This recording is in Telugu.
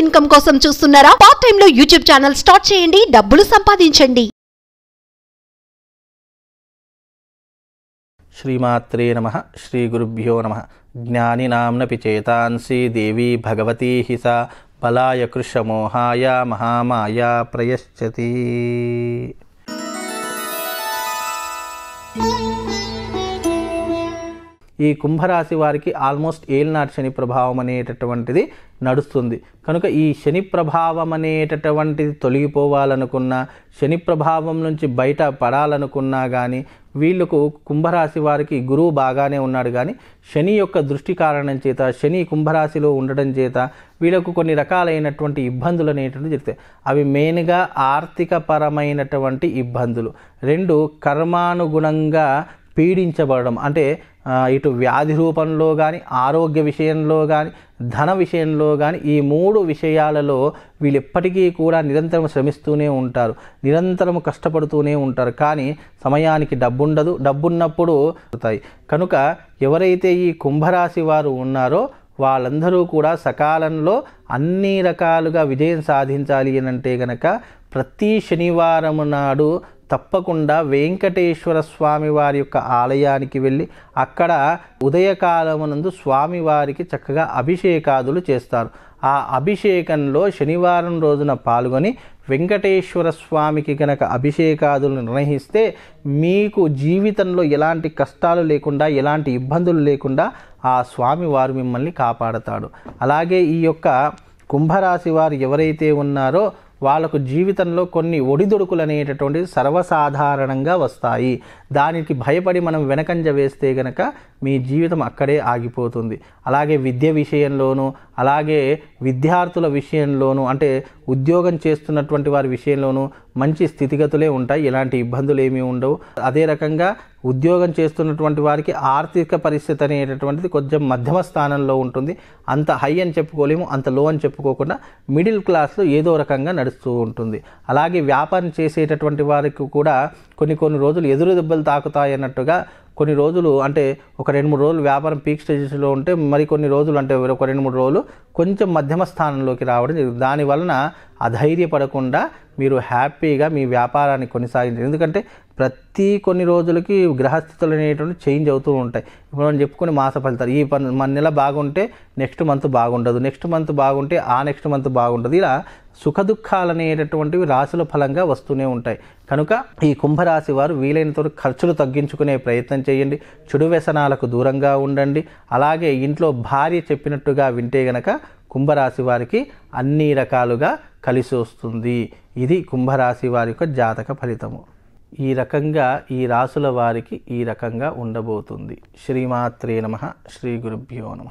ఇన్కమ్ కోసం చూస్తున్నారా పార్ట్ టైం లో యూట్యూబ్ ఛానల్ స్టార్ట్ చేయండి డబ్బులు సంపాదించండి శ్రీమాత్రే నమ శ్రీ గురుభ్యో నమ జ్ఞానినాంనపి చేతాంసి దేవీ భగవతీ హిస సా బలాయ కృషమోహాయ మహామాయ ప్రయశ్చతి ఈ కుంభరాశి వారికి ఆల్మోస్ట్ ఏలినాటి శని ప్రభావం అనేటటువంటిది నడుస్తుంది కనుక ఈ శని ప్రభావం అనేటటువంటిది తొలగిపోవాలనుకున్నా శని ప్రభావం నుంచి బయట పడాలనుకున్నా కానీ వీళ్ళకు కుంభరాశి వారికి గురువు బాగానే ఉన్నాడు కానీ శని యొక్క దృష్టి కారణం చేత శని కుంభరాశిలో ఉండడం చేత వీళ్ళకు కొన్ని రకాలైనటువంటి ఇబ్బందులు అనేటువంటి జరుగుతాయి అవి మెయిన్గా ఆర్థిక పరమైనటువంటి ఇబ్బందులు రెండు కర్మానుగుణంగా పీడించబడడం అంటే ఇటు వ్యాధి రూపంలో కానీ ఆరోగ్య విషయంలో కానీ ధన విషయంలో కానీ ఈ మూడు విషయాలలో వీళ్ళు ఎప్పటికీ కూడా నిరంతరం శ్రమిస్తూనే ఉంటారు నిరంతరం కష్టపడుతూనే ఉంటారు కానీ సమయానికి డబ్బుండదు డబ్బున్నప్పుడు అవుతాయి కనుక ఎవరైతే ఈ కుంభరాశి వారు ఉన్నారో వాళ్ళందరూ కూడా సకాలంలో అన్ని రకాలుగా విజయం సాధించాలి అని అంటే కనుక ప్రతి శనివారం నాడు తప్పకుండా వెంకటేశ్వర స్వామి వారి యొక్క ఆలయానికి వెళ్ళి అక్కడ ఉదయకాలమునందు స్వామివారికి చక్కగా అభిషేకాదులు చేస్తారు ఆ అభిషేకంలో శనివారం రోజున పాల్గొని వెంకటేశ్వర స్వామికి గనక అభిషేకాదులు నిర్వహిస్తే మీకు జీవితంలో ఎలాంటి కష్టాలు లేకుండా ఎలాంటి ఇబ్బందులు లేకుండా ఆ స్వామివారు మిమ్మల్ని కాపాడతాడు అలాగే ఈ యొక్క కుంభరాశి వారు ఎవరైతే ఉన్నారో వాళ్ళకు జీవితంలో కొన్ని ఒడిదుడుకులు అనేటటువంటి సర్వసాధారణంగా వస్తాయి దానికి భయపడి మనం వెనకంజ వేస్తే గనక మీ జీవితం అక్కడే ఆగిపోతుంది అలాగే విద్య విషయంలోనూ అలాగే విద్యార్థుల విషయంలోనూ అంటే ఉద్యోగం చేస్తున్నటువంటి వారి విషయంలోనూ మంచి స్థితిగతులే ఉంటాయి ఎలాంటి ఇబ్బందులు ఏమీ ఉండవు అదే రకంగా ఉద్యోగం చేస్తున్నటువంటి వారికి ఆర్థిక పరిస్థితి అనేటటువంటిది కొంచెం మధ్యమ స్థానంలో ఉంటుంది అంత హై అని చెప్పుకోలేము అంత లో అని చెప్పుకోకుండా మిడిల్ క్లాస్లో ఏదో రకంగా నడుస్తూ ఉంటుంది అలాగే వ్యాపారం చేసేటటువంటి వారికి కూడా కొన్ని కొన్ని రోజులు ఎదురు దెబ్బలు తాకుతాయన్నట్టుగా కొన్ని రోజులు అంటే ఒక రెండు మూడు రోజులు వ్యాపారం పీక్ స్టేజెస్లో ఉంటే మరి కొన్ని రోజులు అంటే ఒక రెండు మూడు రోజులు కొంచెం మధ్యమ స్థానంలోకి రావడం జరిగింది దానివలన అధైర్యపడకుండా మీరు హ్యాపీగా మీ వ్యాపారాన్ని కొనసాగించారు ఎందుకంటే ప్రతి కొన్ని రోజులకి గ్రహస్థితులు అనేటువంటి చేంజ్ అవుతూ ఉంటాయి ఇప్పుడు మనం చెప్పుకుని మాస ఫలితాలు ఈ పని మన నెల బాగుంటే నెక్స్ట్ మంత్ బాగుండదు నెక్స్ట్ మంత్ బాగుంటే ఆ నెక్స్ట్ మంత్ బాగుంటుంది ఇలా సుఖదుఖాలు అనేటటువంటివి రాశుల ఫలంగా వస్తూనే ఉంటాయి కనుక ఈ కుంభరాశి వారు వీలైనంత వరకు ఖర్చులు తగ్గించుకునే ప్రయత్నం చేయండి చెడు వ్యసనాలకు దూరంగా ఉండండి అలాగే ఇంట్లో భార్య చెప్పినట్టుగా వింటే గనక కుంభరాశి వారికి అన్ని రకాలుగా కలిసి వస్తుంది ఇది కుంభరాశి వారి యొక్క జాతక ఫలితము ఈ రకంగా ఈ రాసుల వారికి ఈ రకంగా ఉండబోతుంది శ్రీమాత్రే నమ శ్రీ గురుభ్యో నమ